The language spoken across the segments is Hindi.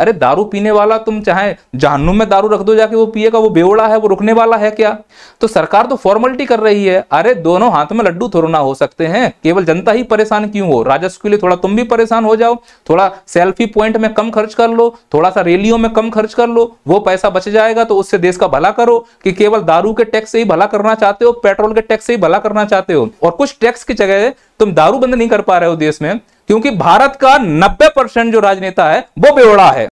अरे दारू पीने वाला तुम चाहे जहनुम में दारू रख दो जाके वो पिएगा वो बेवड़ा है वो रुकने वाला है क्या तो सरकार तो फॉर्मेलिटी कर रही है अरे दोनों हाथ में लड्डू थोड़ा हो सकते हैं केवल जनता ही परेशान क्यों हो राजस्व के लिए थोड़ा तुम भी परेशान हो जाओ थोड़ा सेल्फी पॉइंट में कम खर्च कर लो थोड़ा सा रैलियों में कम खर्च कर लो वो पैसा बच जाएगा तो उससे देश का भला करो कि केवल दारू के टैक्स से ही भला करना चाहते हो पेट्रोल के टैक्स से ही भला करना चाहते हो और कुछ टैक्स की जगह तुम दारू बंद नहीं कर पा रहे हो देश में क्योंकि भारत का 90 परसेंट जो राजनेता है वो बेवड़ा है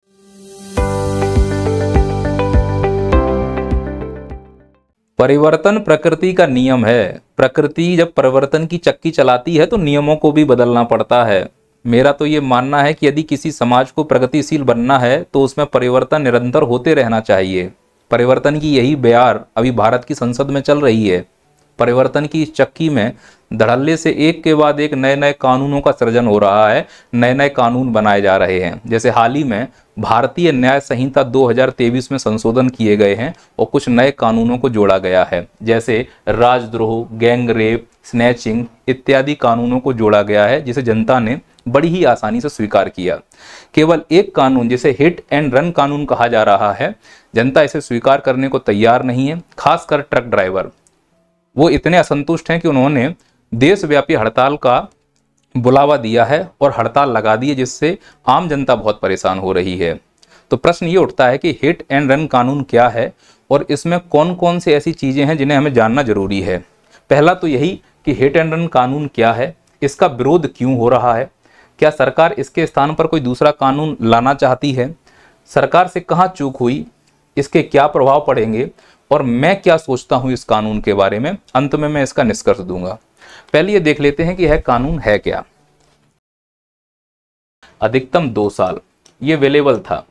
परिवर्तन प्रकृति का नियम है प्रकृति जब परिवर्तन की चक्की चलाती है तो नियमों को भी बदलना पड़ता है मेरा तो ये मानना है कि यदि किसी समाज को प्रगतिशील बनना है तो उसमें परिवर्तन निरंतर होते रहना चाहिए परिवर्तन की यही बयार अभी भारत की संसद में चल रही है परिवर्तन की इस चक्की में धड़ल्ले से एक के बाद एक नए नए कानूनों का सृजन हो रहा है नए नए कानून बनाए जा रहे हैं जैसे हाल ही में भारतीय न्याय संहिता 2023 में संशोधन किए गए हैं और कुछ नए कानूनों को जोड़ा गया है जैसे राजद्रोह गैंग रेप स्नैचिंग इत्यादि कानूनों को जोड़ा गया है जिसे जनता ने बड़ी ही आसानी से स्वीकार किया केवल एक कानून जिसे हिट एंड रन कानून कहा जा रहा है जनता इसे स्वीकार करने को तैयार नहीं है खासकर ट्रक ड्राइवर वो इतने असंतुष्ट हैं कि उन्होंने देशव्यापी हड़ताल का बुलावा दिया है और हड़ताल लगा दी है जिससे आम जनता बहुत परेशान हो रही है तो प्रश्न ये उठता है कि हिट एंड रन कानून क्या है और इसमें कौन कौन सी ऐसी चीज़ें हैं जिन्हें हमें जानना जरूरी है पहला तो यही कि हिट एंड रन कानून क्या है इसका विरोध क्यों हो रहा है क्या सरकार इसके स्थान पर कोई दूसरा कानून लाना चाहती है सरकार से कहाँ चूक हुई इसके क्या प्रभाव पड़ेंगे और मैं क्या सोचता हूँ इस कानून के बारे में अंत में मैं इसका निष्कर्ष दूंगा पहले ये देख लेते हैं कि है कानून है क्या अधिकतम दो साल ये अवेलेबल था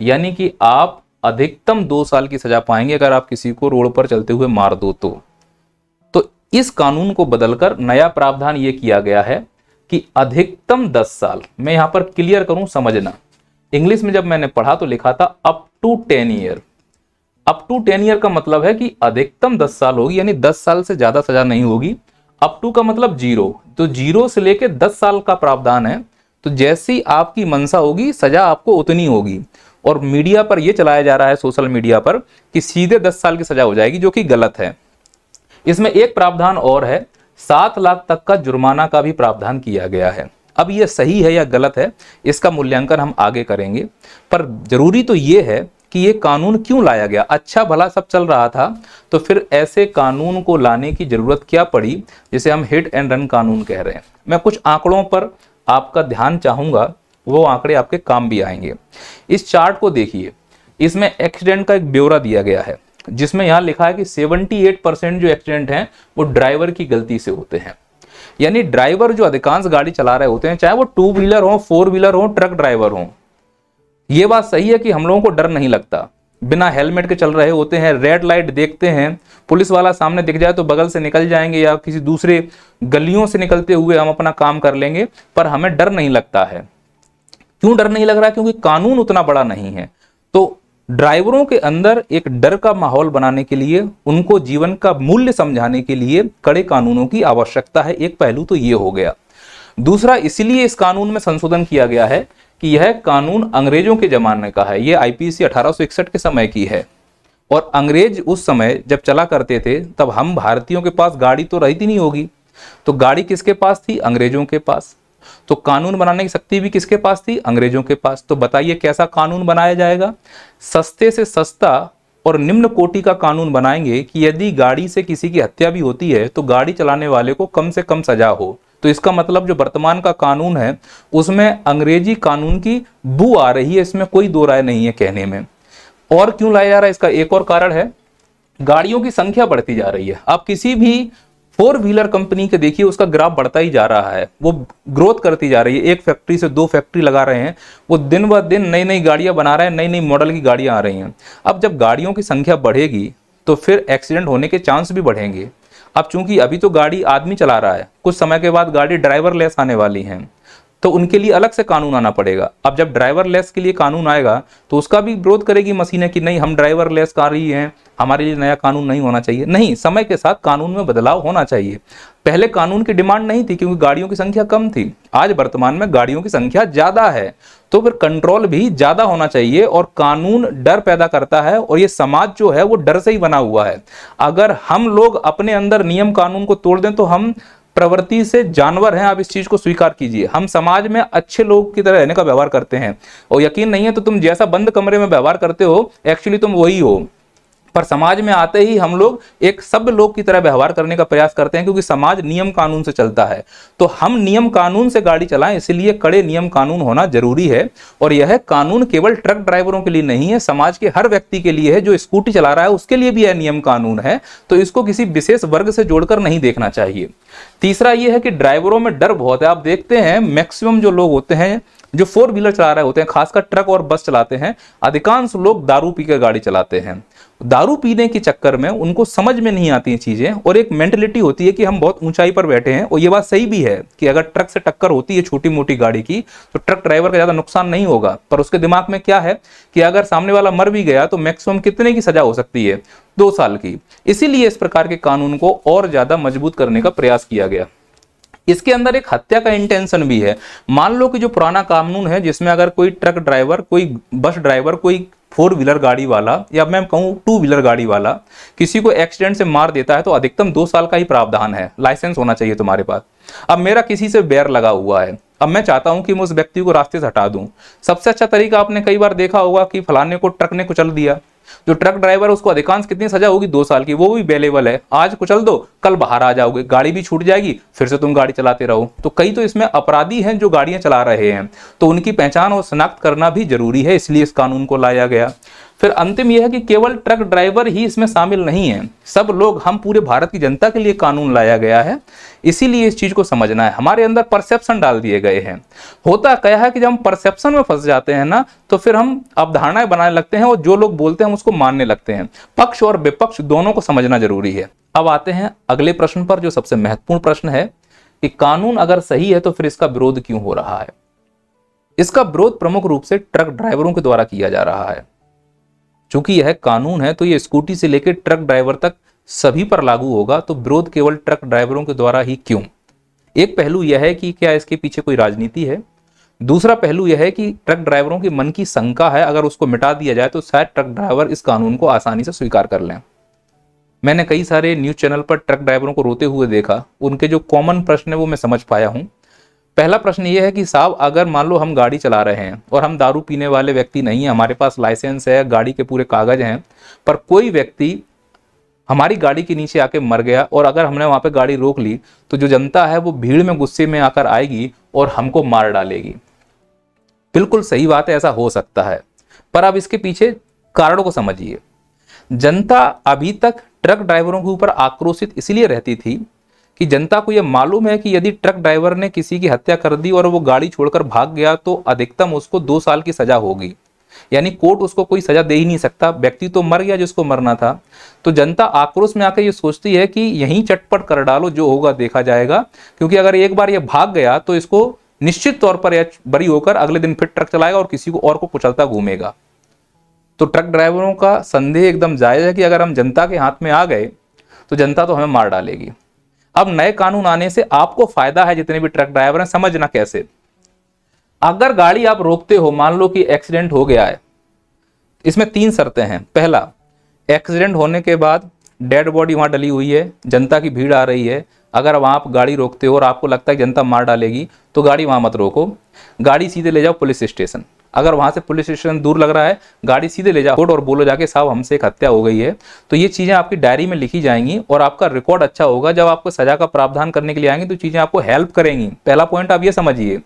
यानी कि आप अधिकतम दो साल की सजा पाएंगे अगर आप किसी को रोड पर चलते हुए मार दो तो तो इस कानून को बदलकर नया प्रावधान यह किया गया है कि अधिकतम दस साल मैं यहां पर क्लियर करूं समझना इंग्लिश में जब मैंने पढ़ा तो लिखा था up to ten year up to ten year का मतलब है कि अधिकतम दस साल होगी यानी दस साल से ज्यादा सजा नहीं होगी अप टू का मतलब जीरो तो जीरो से लेके दस साल का प्रावधान है तो जैसी आपकी मनसा होगी सजा आपको उतनी होगी और मीडिया पर यह चलाया जा रहा है सोशल मीडिया पर कि सीधे दस साल की सजा हो जाएगी जो कि गलत है इसमें एक प्रावधान और है सात लाख तक का जुर्माना का भी प्रावधान किया गया है अब यह सही है या गलत है इसका मूल्यांकन हम आगे करेंगे पर जरूरी तो ये है कि ये कानून क्यों लाया गया अच्छा भला सब चल रहा था तो फिर ऐसे कानून को लाने की ज़रूरत क्या पड़ी जिसे हम हिट एंड रन कानून कह रहे हैं मैं कुछ आंकड़ों पर आपका ध्यान चाहूँगा वो आंकड़े आपके काम भी आएंगे इस चार्ट को देखिए इसमें एक्सीडेंट का एक ब्यौरा दिया गया है जिसमें यहाँ लिखा है कि 78 परसेंट जो एक्सीडेंट हैं वो ड्राइवर की गलती से होते हैं यानी ड्राइवर जो अधिकांश गाड़ी चला रहे होते हैं चाहे वो टू व्हीलर हो फोर व्हीलर हो ट्रक ड्राइवर हो ये बात सही है कि हम लोगों को डर नहीं लगता बिना हेलमेट के चल रहे होते हैं रेड लाइट देखते हैं पुलिस वाला सामने दिख जाए तो बगल से निकल जाएंगे या किसी दूसरे गलियों से निकलते हुए हम अपना काम कर लेंगे पर हमें डर नहीं लगता है क्यों डर नहीं लग रहा क्योंकि कानून उतना बड़ा नहीं है तो ड्राइवरों के अंदर एक डर का माहौल बनाने के लिए उनको जीवन का मूल्य समझाने के लिए कड़े कानूनों की आवश्यकता है एक पहलू तो ये हो गया दूसरा इसीलिए इस कानून में संशोधन किया गया है कि यह कानून अंग्रेजों के जमाने का है यह आईपीसी 1861 के समय की है और अंग्रेज उस समय जब चला करते थे तब हम भारतीयों के पास गाड़ी तो रहती नहीं होगी तो गाड़ी किसके पास थी अंग्रेजों के पास तो कानून बनाने की शक्ति भी किसके पास थी अंग्रेजों के पास तो बताइए कैसा कानून बनाया जाएगा सस्ते से सस्ता और निम्न कोटि का कानून बनाएंगे कि यदि गाड़ी से किसी की हत्या भी होती है तो गाड़ी चलाने वाले को कम से कम सजा हो तो इसका मतलब जो वर्तमान का कानून है उसमें अंग्रेजी कानून की बू आ रही है इसमें कोई दो राय नहीं है कहने में और क्यों लाया जा रहा है इसका एक और कारण है गाड़ियों की संख्या बढ़ती जा रही है आप किसी भी फोर व्हीलर कंपनी के देखिए उसका ग्राफ बढ़ता ही जा रहा है वो ग्रोथ करती जा रही है एक फैक्ट्री से दो फैक्ट्री लगा रहे हैं वो दिन ब दिन नई नई गाड़ियां बना रहे हैं नई नई मॉडल की गाड़ियां आ रही हैं अब जब गाड़ियों की संख्या बढ़ेगी तो फिर एक्सीडेंट होने के चांस भी बढ़ेंगे अब चूंकि अभी तो गाड़ी आदमी चला रहा है कुछ समय के बाद गाड़ी ड्राइवर लेस आने वाली है तो उनके लिए अलग से कानून आना पड़ेगा अब जब ड्राइवर लेस के लिए कानून आएगा तो उसका भी विरोध करेगी मशीनें कि नहीं हम ड्राइवर लेस कर रही हैं हमारे लिए नया कानून नहीं होना चाहिए नहीं समय के साथ कानून में बदलाव होना चाहिए पहले कानून की डिमांड नहीं थी क्योंकि गाड़ियों की संख्या कम थी आज वर्तमान में गाड़ियों की संख्या ज़्यादा है तो फिर कंट्रोल भी ज़्यादा होना चाहिए और कानून डर पैदा करता है और ये समाज जो है वो डर से ही बना हुआ है अगर हम लोग अपने अंदर नियम कानून को तोड़ दें तो हम प्रवृत्ति से जानवर हैं आप इस चीज को स्वीकार कीजिए हम समाज में अच्छे लोग की तरह रहने का व्यवहार करते हैं और यकीन नहीं है तो तुम जैसा बंद कमरे में व्यवहार करते हो एक्चुअली तुम वही हो पर समाज में आते ही हम लोग एक सब लोग की तरह व्यवहार करने का प्रयास करते हैं क्योंकि समाज नियम कानून से चलता है तो हम नियम कानून से गाड़ी चलाएं इसलिए कड़े नियम कानून होना जरूरी है और यह कानून केवल ट्रक ड्राइवरों के लिए नहीं है समाज के हर व्यक्ति के लिए है जो स्कूटी चला रहा है उसके लिए भी यह नियम कानून है तो इसको किसी विशेष वर्ग से जोड़कर नहीं देखना चाहिए तीसरा यह है कि ड्राइवरों में डर बहुत है आप देखते हैं मैक्सिमम जो लोग होते हैं जो फोर व्हीलर चला रहे होते हैं खासकर ट्रक और बस चलाते हैं अधिकांश लोग दारू पीकर गाड़ी चलाते हैं दारू पीने के चक्कर में उनको समझ में नहीं आती चीज़ें और एक मेंटेलिटी होती है कि हम बहुत ऊंचाई पर बैठे हैं और ये बात सही भी है कि अगर ट्रक से टक्कर होती है छोटी मोटी गाड़ी की तो ट्रक ड्राइवर का ज़्यादा नुकसान नहीं होगा पर उसके दिमाग में क्या है कि अगर सामने वाला मर भी गया तो मैक्सिमम कितने की सजा हो सकती है दो साल की इसीलिए इस प्रकार के कानून को और ज़्यादा मजबूत करने का प्रयास किया गया इसके अंदर एक हत्या का इंटेंशन भी है मान लो कि जो पुराना कानून है जिसमें अगर कोई ट्रक ड्राइवर कोई बस ड्राइवर कोई फोर व्हीलर गाड़ी वाला या मैं कहूँ टू व्हीलर गाड़ी वाला किसी को एक्सीडेंट से मार देता है तो अधिकतम दो साल का ही प्रावधान है लाइसेंस होना चाहिए तुम्हारे पास अब मेरा किसी से बैर लगा हुआ है अब मैं चाहता हूं कि मैं उस व्यक्ति को रास्ते से हटा दूं सबसे अच्छा तरीका आपने कई बार देखा होगा कि फलाने को ट्रक ने कुचल दिया जो ट्रक ड्राइवर उसको अधिकांश कितनी सजा होगी दो साल की वो भी अवेलेबल है आज कुचल दो कल बाहर आ जाओगे गाड़ी भी छूट जाएगी फिर से तुम गाड़ी चलाते रहो तो कई तो इसमें अपराधी हैं जो गाड़ियां चला रहे हैं तो उनकी पहचान और शनाख्त करना भी जरूरी है इसलिए इस कानून को लाया गया फिर अंतिम यह है कि केवल ट्रक ड्राइवर ही इसमें शामिल नहीं है सब लोग हम पूरे भारत की जनता के लिए कानून लाया गया है इसीलिए इस चीज़ को समझना है हमारे अंदर परसेप्शन डाल दिए गए हैं होता क्या है कि जब हम परसेप्शन में फंस जाते हैं ना तो फिर हम अवधारणाएं बनाने लगते हैं और जो लोग बोलते हैं हम उसको मानने लगते हैं पक्ष और विपक्ष दोनों को समझना जरूरी है अब आते हैं अगले प्रश्न पर जो सबसे महत्वपूर्ण प्रश्न है कि कानून अगर सही है तो फिर इसका विरोध क्यों हो रहा है इसका विरोध प्रमुख रूप से ट्रक ड्राइवरों के द्वारा किया जा रहा है चूंकि यह कानून है तो यह स्कूटी से लेकर ट्रक ड्राइवर तक सभी पर लागू होगा तो विरोध केवल ट्रक ड्राइवरों के द्वारा ही क्यों एक पहलू यह है कि क्या इसके पीछे कोई राजनीति है दूसरा पहलू यह है कि ट्रक ड्राइवरों के मन की शंका है अगर उसको मिटा दिया जाए तो शायद ट्रक ड्राइवर इस कानून को आसानी से स्वीकार कर लें मैंने कई सारे न्यूज़ चैनल पर ट्रक ड्राइवरों को रोते हुए देखा उनके जो कॉमन प्रश्न है वो मैं समझ पाया हूँ पहला प्रश्न ये है कि साहब अगर मान लो हम गाड़ी चला रहे हैं और हम दारू पीने वाले व्यक्ति नहीं है हमारे पास लाइसेंस है गाड़ी के पूरे कागज हैं पर कोई व्यक्ति हमारी गाड़ी के नीचे आके मर गया और अगर हमने वहाँ पे गाड़ी रोक ली तो जो जनता है वो भीड़ में गुस्से में आकर आएगी और हमको मार डालेगी बिल्कुल सही बात है ऐसा हो सकता है पर आप इसके पीछे कारणों को समझिए जनता अभी तक ट्रक ड्राइवरों के ऊपर आक्रोशित इसलिए रहती थी कि जनता को यह मालूम है कि यदि ट्रक ड्राइवर ने किसी की हत्या कर दी और वो गाड़ी छोड़कर भाग गया तो अधिकतम उसको दो साल की सजा होगी यानी कोर्ट उसको कोई सजा दे ही नहीं सकता व्यक्ति तो मर गया जिसको मरना था तो जनता आक्रोश में आकर ये सोचती है कि यहीं चटपट कर डालो जो होगा देखा जाएगा क्योंकि अगर एक बार यह भाग गया तो इसको निश्चित तौर पर यह बरी होकर अगले दिन फिर ट्रक चलाएगा और किसी को और को कुचलता घूमेगा तो ट्रक ड्राइवरों का संदेह एकदम जायज़ है कि अगर हम जनता के हाथ में आ गए तो जनता तो हमें मार डालेगी अब नए कानून आने से आपको फायदा है जितने भी ट्रक ड्राइवर हैं समझना कैसे अगर गाड़ी आप रोकते हो मान लो कि एक्सीडेंट हो गया है इसमें तीन शर्तें हैं पहला एक्सीडेंट होने के बाद डेड बॉडी वहाँ डली हुई है जनता की भीड़ आ रही है अगर वहाँ आप गाड़ी रोकते हो और आपको लगता है जनता मार डालेगी तो गाड़ी वहां मत रोको गाड़ी सीधे ले जाओ पुलिस स्टेशन अगर वहां से पुलिस स्टेशन दूर लग रहा है गाड़ी सीधे ले जाओ कोर्ट और बोलो जाके साहब हमसे एक हत्या हो गई है तो ये चीजें आपकी डायरी में लिखी जाएंगी और आपका रिकॉर्ड अच्छा होगा जब आपको सजा का प्रावधान करने के लिए आएंगे तो चीजें आपको हेल्प करेंगी पहला पॉइंट आप ये समझिए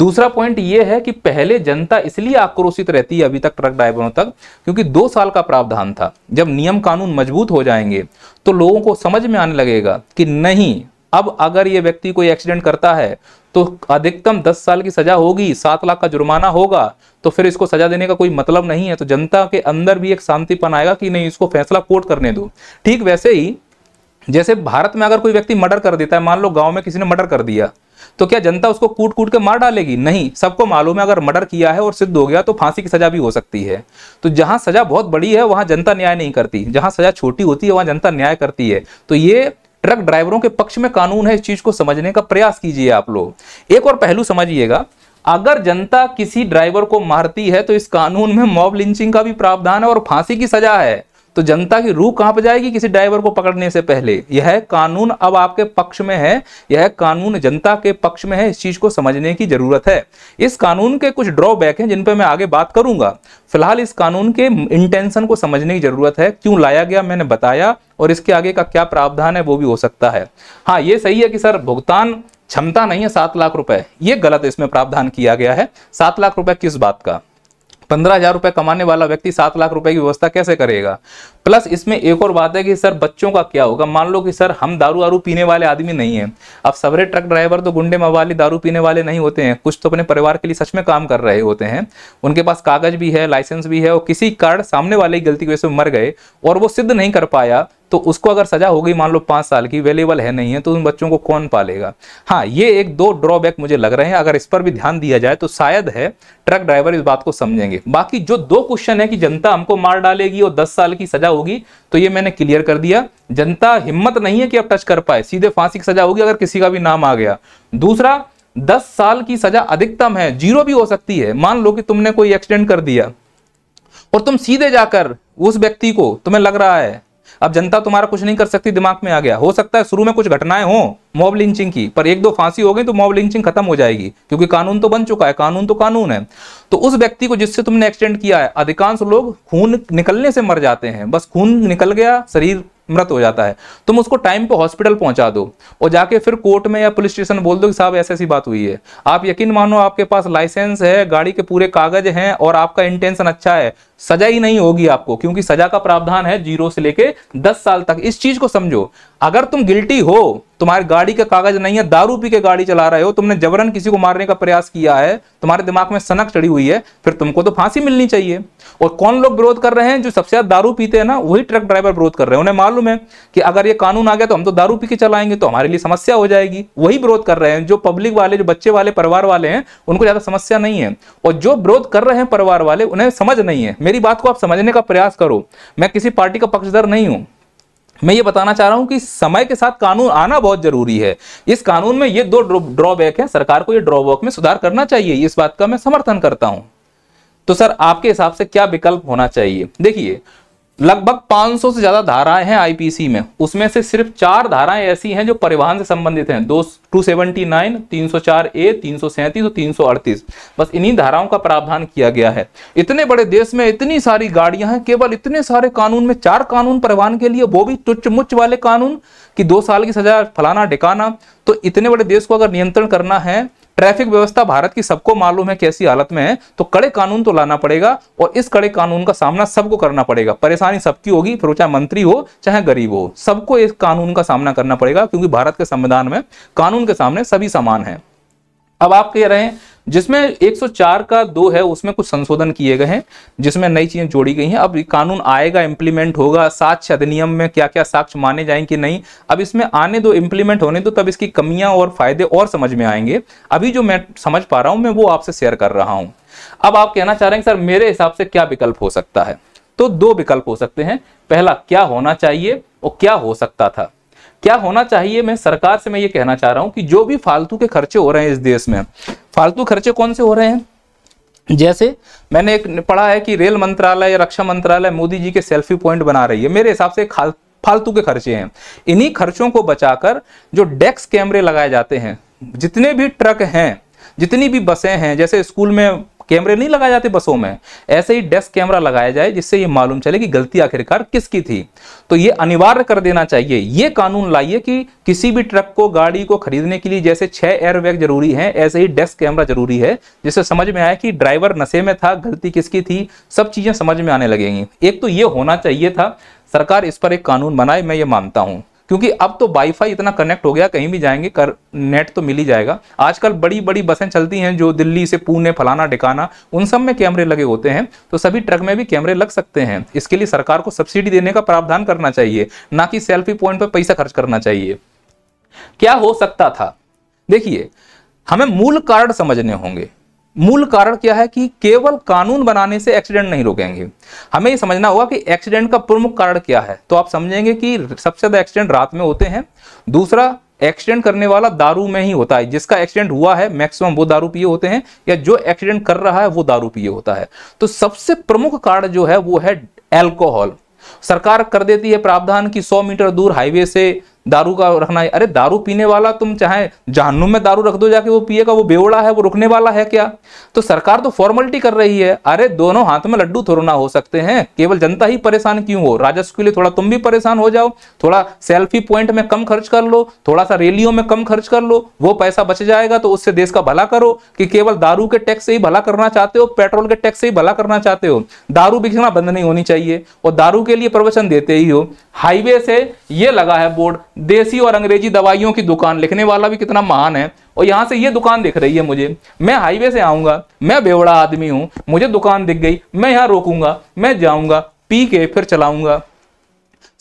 दूसरा पॉइंट ये है कि पहले जनता इसलिए आक्रोशित रहती है अभी तक ट्रक ड्राइवरों तक क्योंकि दो साल का प्रावधान था जब नियम कानून मजबूत हो जाएंगे तो लोगों को समझ में आने लगेगा कि नहीं अब अगर ये व्यक्ति कोई एक्सीडेंट करता है तो अधिकतम दस साल की सजा होगी सात लाख का जुर्माना होगा तो फिर इसको सजा देने का कोई मतलब नहीं है तो जनता के अंदर भी एक शांतिपन आएगा कि नहीं इसको फैसला कोर्ट करने दो ठीक वैसे ही जैसे भारत में अगर कोई व्यक्ति मर्डर कर देता है मान लो गांव में किसी ने मर्डर कर दिया तो क्या जनता उसको कूट कूट के मार डालेगी नहीं सबको मालूम है अगर मर्डर किया है और सिद्ध हो गया तो फांसी की सजा भी हो सकती है तो जहां सजा बहुत बड़ी है वहां जनता न्याय नहीं करती जहां सजा छोटी होती है वहां जनता न्याय करती है तो ये ट्रक ड्राइवरों के पक्ष में कानून है इस चीज को समझने का प्रयास कीजिए आप लोग एक और पहलू समझिएगा अगर जनता किसी ड्राइवर को मारती है तो इस कानून में मॉब लिंचिंग का भी प्रावधान है और फांसी की सजा है तो जनता की रूह कहां पर जाएगी किसी ड्राइवर को पकड़ने से पहले यह कानून अब आपके पक्ष में है यह कानून जनता के पक्ष में है इस चीज को समझने की जरूरत है इस कानून के कुछ ड्रॉबैक हैं जिन पर मैं आगे बात करूंगा फिलहाल इस कानून के इंटेंशन को समझने की जरूरत है क्यों लाया गया मैंने बताया और इसके आगे का क्या प्रावधान है वो भी हो सकता है हाँ ये सही है कि सर भुगतान क्षमता नहीं है सात लाख रुपए ये गलत इसमें प्रावधान किया गया है सात लाख रुपए किस बात का पंद्रह हजार रुपये कमाने वाला व्यक्ति सात लाख रुपए की व्यवस्था कैसे करेगा प्लस इसमें एक और बात है कि सर बच्चों का क्या होगा मान लो कि सर हम दारू वारू पीने वाले आदमी नहीं है अब सबरे ट्रक ड्राइवर तो गुंडे मवाली दारू पीने वाले नहीं होते हैं कुछ तो अपने परिवार के लिए सच में काम कर रहे होते हैं उनके पास कागज भी है लाइसेंस भी है और किसी कारण सामने वाले की गलती की वजह से मर गए और वो सिद्ध नहीं कर पाया तो उसको अगर सजा हो गई मान लो पांच साल की अवेलेबल है नहीं है तो उन बच्चों को कौन पालेगा हाँ ये एक दो ड्रॉबैक मुझे लग रहे हैं अगर इस पर भी ध्यान दिया जाए तो शायद है ट्रक ड्राइवर इस बात को समझेंगे बाकी जो दो क्वेश्चन है कि जनता हमको मार डालेगी और दस साल की सजा होगी तो ये मैंने क्लियर कर दिया जनता हिम्मत नहीं है कि अब टच कर पाए सीधे फांसी की सजा होगी अगर किसी का भी नाम आ गया दूसरा दस साल की सजा अधिकतम है जीरो भी हो सकती है मान लो कि तुमने कोई एक्सीडेंट कर दिया और तुम सीधे जाकर उस व्यक्ति को तुम्हें लग रहा है अब जनता तुम्हारा कुछ नहीं कर सकती दिमाग में आ गया हो सकता है शुरू में कुछ घटनाएं हो मॉब लिंचिंग की पर एक दो फांसी हो गई तो मॉब लिंचिंग खत्म हो जाएगी क्योंकि कानून तो बन चुका है कानून तो कानून है तो उस व्यक्ति को जिससे तुमने एक्सटेंड किया है अधिकांश लोग खून निकलने से मर जाते हैं बस खून निकल गया शरीर मृत हो जाता है तुम उसको टाइम पे हॉस्पिटल पहुंचा दो और जाके फिर कोर्ट में या पुलिस स्टेशन बोल दो कि साहब ऐसी ऐसी बात हुई है आप यकीन मानो आपके पास लाइसेंस है गाड़ी के पूरे कागज हैं और आपका इंटेंशन अच्छा है सजा ही नहीं होगी आपको क्योंकि सजा का प्रावधान है जीरो से लेके दस साल तक इस चीज को समझो अगर तुम गिल्टी हो तुम्हारी गाड़ी का कागज नहीं है दारू पी के गाड़ी चला रहे हो तुमने जबरन किसी को मारने का प्रयास किया है तुम्हारे दिमाग में सनक चढ़ी हुई है फिर तुमको तो फांसी मिलनी चाहिए और कौन लोग विरोध कर रहे हैं जो सबसे ज्यादा दारू पीते हैं ना वही ट्रक ड्राइवर विरोध कर रहे हैं उन्हें मालूम है कि अगर ये कानून आ गया तो हम तो दारू पी के चलाएंगे तो हमारे लिए समस्या हो जाएगी वही विरोध कर रहे हैं जो पब्लिक वाले जो बच्चे वाले परिवार वाले हैं उनको ज्यादा समस्या नहीं है और जो विरोध कर रहे हैं परिवार वाले उन्हें समझ नहीं है मेरी बात को आप समझने का प्रयास करो मैं किसी पार्टी का पक्षधर नहीं हूं मैं ये बताना चाह रहा हूं कि समय के साथ कानून आना बहुत जरूरी है इस कानून में ये दो ड्रॉबैक है सरकार को ये ड्रॉबैक में सुधार करना चाहिए इस बात का मैं समर्थन करता हूं तो सर आपके हिसाब से क्या विकल्प होना चाहिए देखिए लगभग 500 से ज्यादा धाराएं हैं आईपीसी में उसमें से सिर्फ चार धाराएं ऐसी हैं जो परिवहन से संबंधित हैं दो टू सेवेंटी नाइन तीन सौ चार ए तीन सौ सैंतीस और तीन सौ अड़तीस बस इन्हीं धाराओं का प्रावधान किया गया है इतने बड़े देश में इतनी सारी गाड़ियां हैं केवल इतने सारे कानून में चार कानून परिवहन के लिए वो भी तुच्च मुच्च वाले कानून की दो साल की सजा फलाना ढिकाना तो इतने बड़े देश को अगर नियंत्रण करना है ट्रैफिक व्यवस्था भारत की सबको मालूम है कैसी हालत में है तो कड़े कानून तो लाना पड़ेगा और इस कड़े कानून का सामना सबको करना पड़ेगा परेशानी सबकी होगी फिर चाहे मंत्री हो चाहे गरीब हो सबको इस कानून का सामना करना पड़ेगा क्योंकि भारत के संविधान में कानून के सामने सभी समान है अब आप कह रहे हैं जिसमें 104 का दो है उसमें कुछ संशोधन किए गए हैं जिसमें नई चीजें जोड़ी गई हैं अब कानून आएगा इंप्लीमेंट होगा साक्ष्य अधिनियम में क्या क्या साक्ष्य माने जाएंगे नहीं अब इसमें आने दो इंप्लीमेंट होने दो तब इसकी कमियां और फायदे और समझ में आएंगे अभी जो मैं समझ पा रहा हूं मैं वो आपसे शेयर कर रहा हूं अब आप कहना चाह रहे हैं सर मेरे हिसाब से क्या विकल्प हो सकता है तो दो विकल्प हो सकते हैं पहला क्या होना चाहिए और क्या हो सकता था क्या होना चाहिए मैं सरकार से मैं ये कहना चाह रहा हूं कि जो भी फालतू के खर्चे हो रहे हैं इस देश में फालतू खर्चे कौन से हो रहे हैं जैसे मैंने एक पढ़ा है कि रेल मंत्रालय या रक्षा मंत्रालय मोदी जी के सेल्फी पॉइंट बना रही है मेरे हिसाब से फालतू के खर्चे हैं इन्हीं खर्चों को बचाकर जो डेस्क कैमरे लगाए जाते हैं जितने भी ट्रक हैं जितनी भी बसें हैं जैसे स्कूल में कैमरे नहीं लगाए जाते बसों में ऐसे ही डेस्क कैमरा लगाया जाए जिससे ये मालूम चले कि गलती आखिरकार किसकी थी तो ये अनिवार्य कर देना चाहिए ये कानून लाइए कि किसी भी ट्रक को गाड़ी को खरीदने के लिए जैसे छह एयरबैग जरूरी है ऐसे ही डेस्क कैमरा जरूरी है जिससे समझ में आया कि ड्राइवर नशे में था गलती किसकी थी सब चीजें समझ में आने लगेंगी एक तो ये होना चाहिए था सरकार इस पर एक कानून बनाए मैं ये मानता हूं क्योंकि अब तो वाईफाई इतना कनेक्ट हो गया कहीं भी जाएंगे कर नेट तो मिल ही जाएगा आजकल बड़ी बड़ी बसें चलती हैं जो दिल्ली से पुणे फलाना ढिकाना उन सब में कैमरे लगे होते हैं तो सभी ट्रक में भी कैमरे लग सकते हैं इसके लिए सरकार को सब्सिडी देने का प्रावधान करना चाहिए ना कि सेल्फी पॉइंट पर पैसा खर्च करना चाहिए क्या हो सकता था देखिए हमें मूल कारण समझने होंगे मूल कारण क्या है कि केवल कानून बनाने से एक्सीडेंट नहीं रोकेंगे हमें ये समझना होगा कि एक्सीडेंट का प्रमुख कारण क्या है तो आप समझेंगे कि सबसे ज्यादा एक्सीडेंट रात में होते हैं दूसरा एक्सीडेंट करने वाला दारू में ही होता है जिसका एक्सीडेंट हुआ है मैक्सिमम वो दारू पिए होते हैं या जो एक्सीडेंट कर रहा है वो दारू पिए होता है तो सबसे प्रमुख कारण जो है वो है एल्कोहल सरकार कर देती है प्रावधान की 100 मीटर दूर हाईवे से दारू का रखना है अरे दारू पीने वाला तुम चाहे जहनुम में दारू रख दो जाके वो पिएगा वो बेवड़ा है वो रुकने वाला है क्या तो सरकार तो फॉर्मेलिटी कर रही है अरे दोनों हाथ में लड्डू थोड़ा ना हो सकते हैं केवल जनता ही परेशान क्यों हो राजस्व के लिए थोड़ा तुम भी परेशान हो जाओ थोड़ा सेल्फी पॉइंट में कम खर्च कर लो थोड़ा सा रैलियों में कम खर्च कर लो वो पैसा बच जाएगा तो उससे देश का भला करो कि केवल दारू के टैक्स से ही भला करना चाहते हो पेट्रोल के टैक्स से ही भला करना चाहते हो दारू बिकना बंद नहीं होनी चाहिए और दारू के लिए प्रवचन देते ही हो हाईवे से ये लगा है बोर्ड देसी और अंग्रेजी दवाइयों की दुकान लिखने वाला भी कितना महान है और यहाँ से ये दुकान दिख रही है मुझे मैं हाईवे से आऊंगा मैं बेवड़ा आदमी हूं मुझे दुकान दिख गई मैं यहाँ रोकूंगा मैं जाऊंगा पी के फिर चलाऊंगा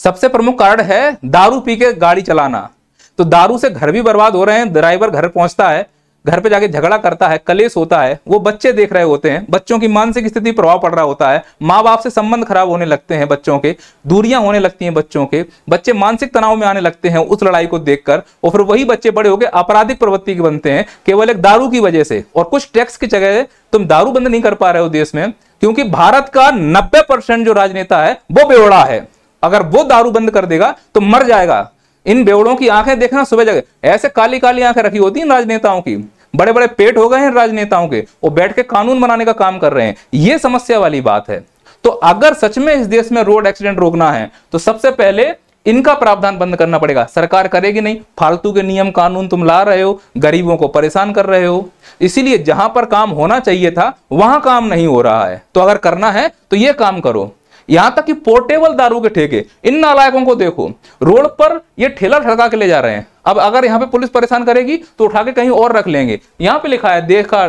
सबसे प्रमुख कारण है दारू पी के गाड़ी चलाना तो दारू से घर भी बर्बाद हो रहे हैं ड्राइवर घर पहुंचता है घर पे जाके झगड़ा करता है कलेस होता है वो बच्चे देख रहे होते हैं बच्चों की मानसिक स्थिति प्रभाव पड़ रहा होता है माँ बाप से संबंध खराब होने लगते हैं बच्चों के दूरियां होने लगती हैं बच्चों के बच्चे मानसिक तनाव में आने लगते हैं उस लड़ाई को देखकर और फिर वही बच्चे बड़े होकर आपराधिक प्रवृत्ति के बनते हैं केवल एक दारू की वजह से और कुछ टैक्स की जगह तुम दारू बंद नहीं कर पा रहे हो देश में क्योंकि भारत का नब्बे परसेंट जो राजनेता है वो बेवड़ा है अगर वो दारू बंद कर देगा तो मर जाएगा इन बेवड़ों की आंखें देखना सुबह जगह ऐसे काली काली आंखें रखी होती हैं राजनेताओं की बड़े बड़े पेट हो गए हैं राजनेताओं के वो बैठ के कानून बनाने का काम कर रहे हैं ये समस्या वाली बात है तो अगर सच में इस देश में रोड एक्सीडेंट रोकना है तो सबसे पहले इनका प्रावधान बंद करना पड़ेगा सरकार करेगी नहीं फालतू के नियम कानून तुम ला रहे हो गरीबों को परेशान कर रहे हो इसीलिए जहां पर काम होना चाहिए था वहां काम नहीं हो रहा है तो अगर करना है तो ये काम करो यहां तक कि पोर्टेबल दारू के ठेके इन नालायकों को देखो रोड पर ये ठेला ठड़का के ले जा रहे हैं अब अगर यहां पे पुलिस परेशान करेगी तो उठा के कहीं और रख लेंगे यहां पे लिखा है देखा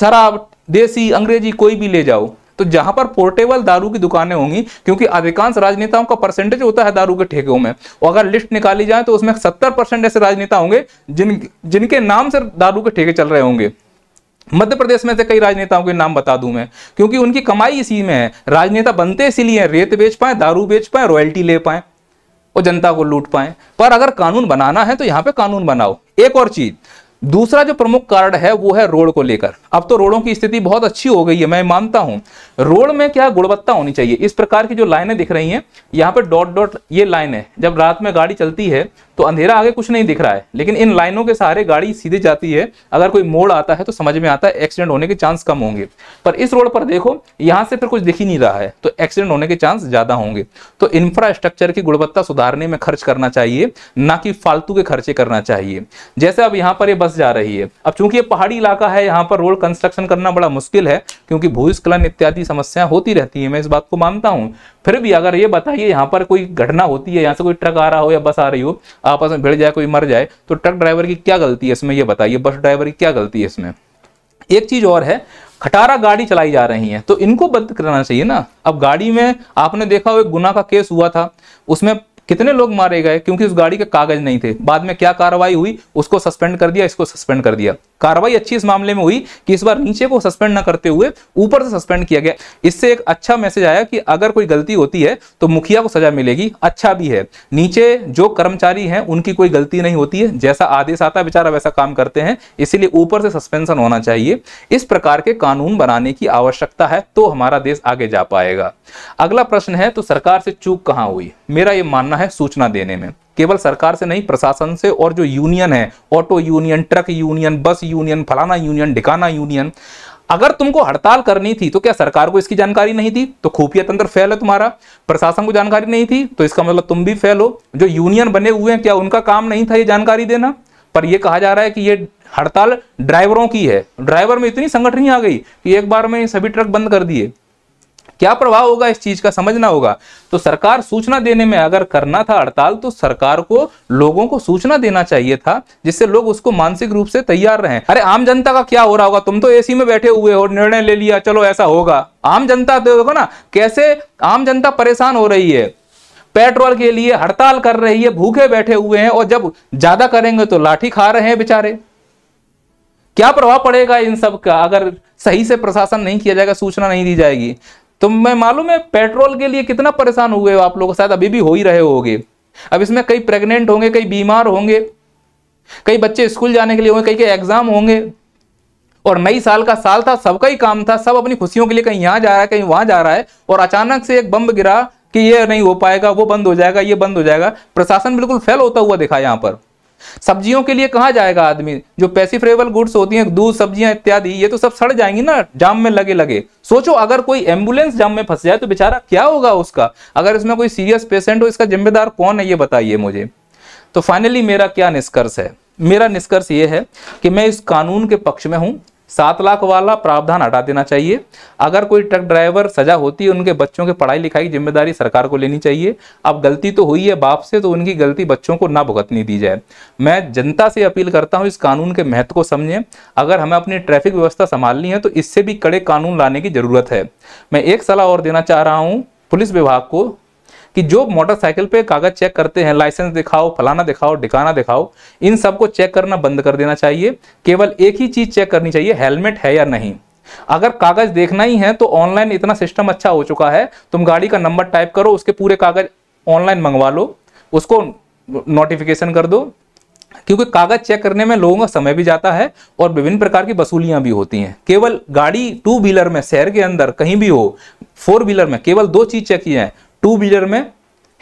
शराब देसी अंग्रेजी कोई भी ले जाओ तो जहां पर पोर्टेबल दारू की दुकानें होंगी क्योंकि अधिकांश राजनेताओं का परसेंटेज होता है दारू के ठेकों में और अगर लिस्ट निकाली जाए तो उसमें सत्तर परसेंट ऐसे राजनेता होंगे जिन जिनके नाम से दारू के ठेके चल रहे होंगे मध्य प्रदेश में से कई राजनेताओं के नाम बता दूं मैं क्योंकि उनकी कमाई इसी में है राजनेता बनते इसीलिए रेत बेच पाए दारू बेच पाए रॉयल्टी ले पाए और जनता को लूट पाए पर अगर कानून बनाना है तो यहाँ पे कानून बनाओ एक और चीज दूसरा जो प्रमुख कारण है वो है रोड को लेकर अब तो रोडों की स्थिति बहुत अच्छी हो गई है मैं मानता हूं रोड में क्या गुणवत्ता होनी चाहिए इस प्रकार की जो लाइनें दिख रही हैं यहाँ पे डॉट डॉट ये लाइन है जब रात में गाड़ी चलती है तो अंधेरा आगे कुछ नहीं दिख रहा है लेकिन इन लाइनों के सहारे गाड़ी सीधे जाती है अगर कोई मोड़ आता है तो समझ में आता है एक्सीडेंट होने के चांस कम होंगे पर इस रोड पर देखो यहाँ से फिर कुछ दिख ही नहीं रहा है तो एक्सीडेंट होने के चांस ज़्यादा होंगे तो इंफ्रास्ट्रक्चर की गुणवत्ता सुधारने में खर्च करना चाहिए ना कि फालतू के खर्चे करना चाहिए जैसे अब यहाँ पर ये बस जा रही है अब चूंकि ये पहाड़ी इलाका है यहाँ पर रोड कंस्ट्रक्शन करना बड़ा मुश्किल है क्योंकि भूस्खलन इत्यादि समस्या होती रहती है मैं इस बात को मानता हूँ फिर भी अगर ये बताइए यहाँ पर कोई घटना होती है यहाँ से कोई ट्रक आ रहा हो या बस आ रही हो आपस में भिड़ जाए कोई मर जाए तो ट्रक ड्राइवर की क्या गलती है इसमें यह बताइए बस ड्राइवर की क्या गलती है इसमें एक चीज़ और है खटारा गाड़ी चलाई जा रही है तो इनको बंद करना चाहिए ना अब गाड़ी में आपने देखा हो एक गुना का केस हुआ था उसमें कितने लोग मारे गए क्योंकि उस गाड़ी के कागज नहीं थे बाद में क्या कार्रवाई हुई उसको सस्पेंड कर दिया इसको सस्पेंड कर दिया कार्रवाई अच्छी इस मामले में हुई कि इस बार नीचे को सस्पेंड ना करते हुए ऊपर से सस्पेंड किया गया इससे एक अच्छा मैसेज आया कि अगर कोई गलती होती है तो मुखिया को सजा मिलेगी अच्छा भी है नीचे जो कर्मचारी हैं उनकी कोई गलती नहीं होती है जैसा आदेश आता है बेचारा वैसा काम करते हैं इसीलिए ऊपर से सस्पेंशन होना चाहिए इस प्रकार के कानून बनाने की आवश्यकता है तो हमारा देश आगे जा पाएगा अगला प्रश्न है तो सरकार से चूक कहाँ हुई मेरा ये मानना है सूचना देने में केवल सरकार से नहीं प्रशासन से और जो यूनियन है auto union truck union bus union फलाना यूनियन ढिकाना यूनियन अगर तुमको हड़ताल करनी थी तो क्या सरकार को इसकी जानकारी नहीं थी तो खुफिया तंत्र फेल है तुम्हारा प्रशासन को जानकारी नहीं थी तो इसका मतलब तुम भी फेल हो जो यूनियन बने हुए हैं क्या उनका काम नहीं था ये जानकारी देना पर यह कहा जा रहा है कि ये हड़ताल ड्राइवरों की है ड्राइवर में इतनी संगठन आ गई कि एक बार में सभी ट्रक बंद कर दिए क्या प्रभाव होगा इस चीज का समझना होगा तो सरकार सूचना देने में अगर करना था हड़ताल तो सरकार को लोगों को सूचना देना चाहिए था जिससे लोग उसको मानसिक रूप से तैयार रहे अरे आम जनता का क्या हो रहा होगा तुम तो एसी में बैठे हुए हो निर्णय ले लिया चलो ऐसा होगा आम जनता तो देखो ना कैसे आम जनता परेशान हो रही है पेट्रोल के लिए हड़ताल कर रही है भूखे बैठे हुए हैं और जब ज्यादा करेंगे तो लाठी खा रहे हैं बेचारे क्या प्रभाव पड़ेगा इन सब का अगर सही से प्रशासन नहीं किया जाएगा सूचना नहीं दी जाएगी तो मैं मालूम है पेट्रोल के लिए कितना परेशान हुए हो आप लोग शायद अभी भी हो ही रहे होंगे अब इसमें कई प्रेग्नेंट होंगे कई बीमार होंगे कई बच्चे स्कूल जाने के लिए होंगे कई के एग्जाम होंगे और नई साल का साल था सबका ही काम था सब अपनी खुशियों के लिए कहीं यहाँ जा रहा है कहीं वहां जा रहा है और अचानक से एक बम गिरा कि ये नहीं हो पाएगा वो बंद हो जाएगा ये बंद हो जाएगा प्रशासन बिल्कुल फेल होता हुआ देखा यहाँ पर सब्जियों के लिए कहाँ जाएगा आदमी जो पैसिफरेबल गुड्स होती हैं दूध सब्जियां इत्यादि ये तो सब सड़ जाएंगी ना जाम में लगे लगे सोचो अगर कोई एम्बुलेंस जाम में फंस जाए तो बेचारा क्या होगा उसका अगर इसमें कोई सीरियस पेशेंट हो इसका जिम्मेदार कौन है ये बताइए मुझे तो फाइनली मेरा क्या निष्कर्ष है मेरा निष्कर्ष ये है कि मैं इस कानून के पक्ष में हूँ सात लाख वाला प्रावधान हटा देना चाहिए अगर कोई ट्रक ड्राइवर सजा होती है उनके बच्चों के पढ़ाई लिखाई जिम्मेदारी सरकार को लेनी चाहिए अब गलती तो हुई है बाप से तो उनकी गलती बच्चों को ना भुगतनी दी जाए मैं जनता से अपील करता हूं इस कानून के महत्व को समझें अगर हमें अपनी ट्रैफिक व्यवस्था संभालनी है तो इससे भी कड़े कानून लाने की जरूरत है मैं एक सलाह और देना चाह रहा हूँ पुलिस विभाग को कि जो मोटरसाइकिल पे कागज चेक करते हैं लाइसेंस दिखाओ फलाना दिखाओ ढिकाना दिखाओ इन सबको चेक करना बंद कर देना चाहिए केवल एक ही चीज चेक करनी चाहिए हेलमेट है या नहीं अगर कागज देखना ही है तो ऑनलाइन इतना सिस्टम अच्छा हो चुका है तुम गाड़ी का नंबर टाइप करो उसके पूरे कागज ऑनलाइन मंगवा लो उसको नोटिफिकेशन कर दो क्योंकि कागज चेक करने में लोगों का समय भी जाता है और विभिन्न प्रकार की वसूलियां भी होती हैं केवल गाड़ी टू व्हीलर में शहर के अंदर कहीं भी हो फोर व्हीलर में केवल दो चीज चेक की जाए टू व्हीलर में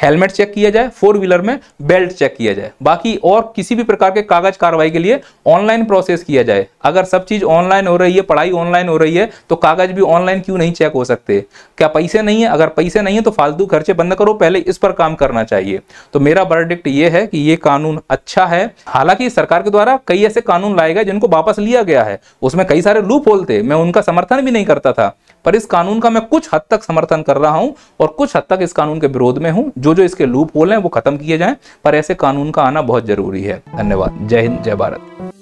हेलमेट चेक किया जाए फोर व्हीलर में बेल्ट चेक किया जाए बाकी और किसी भी प्रकार के कागज कार्रवाई के लिए ऑनलाइन प्रोसेस किया जाए अगर सब चीज़ ऑनलाइन हो रही है पढ़ाई ऑनलाइन हो रही है तो कागज भी ऑनलाइन क्यों नहीं चेक हो सकते क्या पैसे नहीं है अगर पैसे नहीं है तो फालतू खर्चे बंद करो पहले इस पर काम करना चाहिए तो मेरा बर्डिक्ट ये है कि ये कानून अच्छा है हालांकि सरकार के द्वारा कई ऐसे कानून लाए गए जिनको वापस लिया गया है उसमें कई सारे लूप होल थे मैं उनका समर्थन भी नहीं करता था पर इस कानून का मैं कुछ हद तक समर्थन कर रहा हूं और कुछ हद तक इस कानून के विरोध में हूं जो जो इसके लूप होल हैं वो खत्म किए जाएं पर ऐसे कानून का आना बहुत जरूरी है धन्यवाद जय हिंद जय भारत